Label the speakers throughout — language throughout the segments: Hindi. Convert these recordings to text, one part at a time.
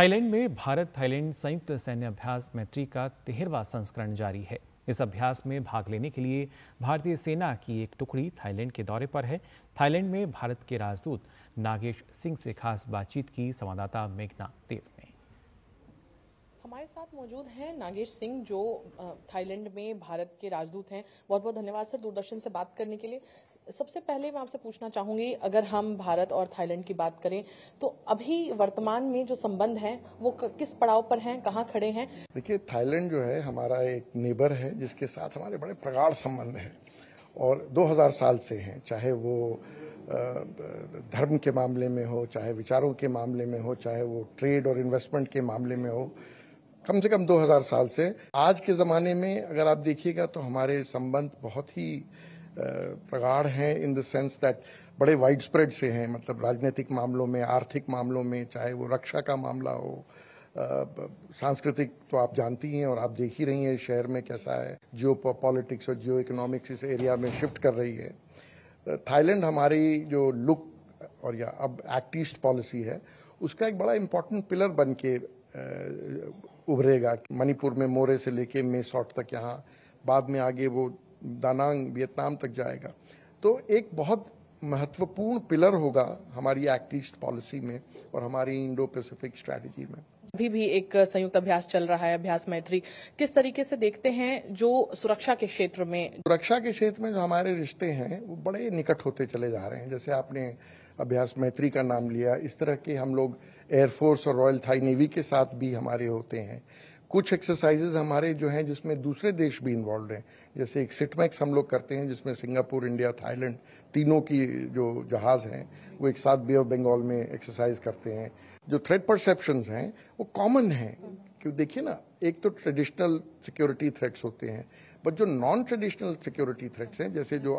Speaker 1: थाईलैंड में भारत थाईलैंड संयुक्त सैन्य अभ्यास मैत्री का तेहरवा संस्करण जारी है इस अभ्यास में भाग लेने के लिए भारतीय सेना की एक टुकड़ी थाईलैंड के दौरे पर है थाईलैंड में भारत के राजदूत नागेश सिंह से खास बातचीत की संवाददाता मेघना देव
Speaker 2: ने हमारे साथ मौजूद हैं नागेश सिंह जो थाईलैंड में भारत के राजदूत हैं बहुत बहुत धन्यवाद सर दूरदर्शन से बात करने के लिए सबसे पहले मैं आपसे पूछना चाहूंगी अगर हम भारत और थाईलैंड की बात करें तो अभी वर्तमान में जो संबंध है वो किस पड़ाव पर हैं कहाँ खड़े हैं
Speaker 1: देखिए थाईलैंड जो है हमारा एक नेबर है जिसके साथ हमारे बड़े प्रगाढ़ संबंध हैं और 2000 साल से हैं चाहे वो धर्म के मामले में हो चाहे विचारों के मामले में हो चाहे वो ट्रेड और इन्वेस्टमेंट के मामले में हो कम से कम 2000 साल से आज के ज़माने में अगर आप देखिएगा तो हमारे संबंध बहुत ही प्रगाढ़ हैं इन द सेंस दैट बड़े वाइड स्प्रेड से हैं मतलब राजनीतिक मामलों में आर्थिक मामलों में चाहे वो रक्षा का मामला हो सांस्कृतिक तो आप जानती हैं और आप देख ही रही हैं शहर में कैसा है जियो पॉलिटिक्स और जियो इकोनॉमिक्स इस एरिया में शिफ्ट कर रही है थाईलैंड हमारी जो लुक और या अब एक्ट ईस्ट पॉलिसी है उसका एक बड़ा इम्पॉर्टेंट पिलर बन के उभरेगा मणिपुर में मोरे से लेके मेसॉट तक यहाँ बाद में आगे वो दानांग वियतनाम तक जाएगा तो एक बहुत महत्वपूर्ण पिलर होगा हमारी एक्ट ईस्ट पॉलिसी में और हमारी इंडो पैसिफिक स्ट्रैटेजी में
Speaker 2: अभी भी एक संयुक्त अभ्यास चल रहा है अभ्यास मैत्री किस तरीके से देखते हैं जो सुरक्षा के क्षेत्र में
Speaker 1: सुरक्षा के क्षेत्र में जो हमारे रिश्ते हैं वो बड़े निकट होते चले जा रहे हैं जैसे आपने अभ्यास मैत्री का नाम लिया इस तरह के हम लोग एयरफोर्स और रॉयल थाई नेवी के साथ भी हमारे होते हैं कुछ एक्सरसाइजेज हमारे जो हैं जिसमें दूसरे देश भी इन्वॉल्व हैं जैसे एक सिटमैक्स हम लोग करते हैं जिसमें सिंगापुर इंडिया थाईलैंड तीनों की जो जहाज हैं वो एक साथ बे ऑफ बंगाल में एक्सरसाइज करते हैं जो थ्रेट परसेप्शन हैं वो कॉमन हैं क्यों देखिए ना एक तो ट्रेडिशनल सिक्योरिटी थ्रेट्स होते हैं बट जो नॉन ट्रेडिशनल सिक्योरिटी थ्रेट्स हैं जैसे जो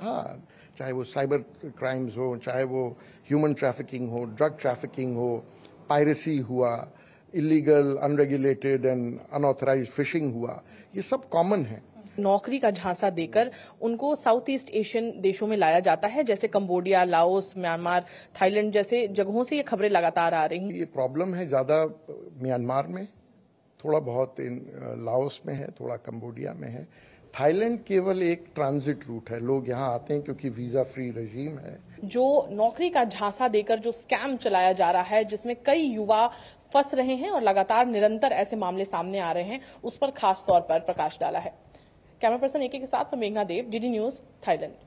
Speaker 1: हाँ चाहे वो साइबर क्राइम्स हो चाहे वो ह्यूमन ट्रैफिकिंग हो ड्रग ट्रैफिकिंग हो पायरेसी हुआ illegal unregulated and unauthorised fishing हुआ ये सब कॉमन है
Speaker 2: नौकरी का झांसा देकर उनको साउथ ईस्ट एशियन देशों में लाया जाता है जैसे कम्बोडिया लाओस म्यांमार थाईलैंड जैसे जगहों से ये खबरें लगातार आ रही ये प्रॉब्लम है
Speaker 1: ज़्यादा म्यांमार में थोड़ा बहुत इन लाओस में है थोड़ा कम्बोडिया में है थाईलैंड केवल एक ट्रांजिट रूट है लोग यहाँ आते हैं क्योंकि वीजा फ्री रजीम
Speaker 2: है जो नौकरी का झांसा देकर जो स्कैम चलाया जा रहा है जिसमें कई युवा फंस रहे हैं और लगातार निरंतर ऐसे मामले सामने आ रहे हैं उस पर खास तौर पर प्रकाश डाला है कैमरा पर्सन एक के साथ मेघना देव डीडी न्यूज थाईलैंड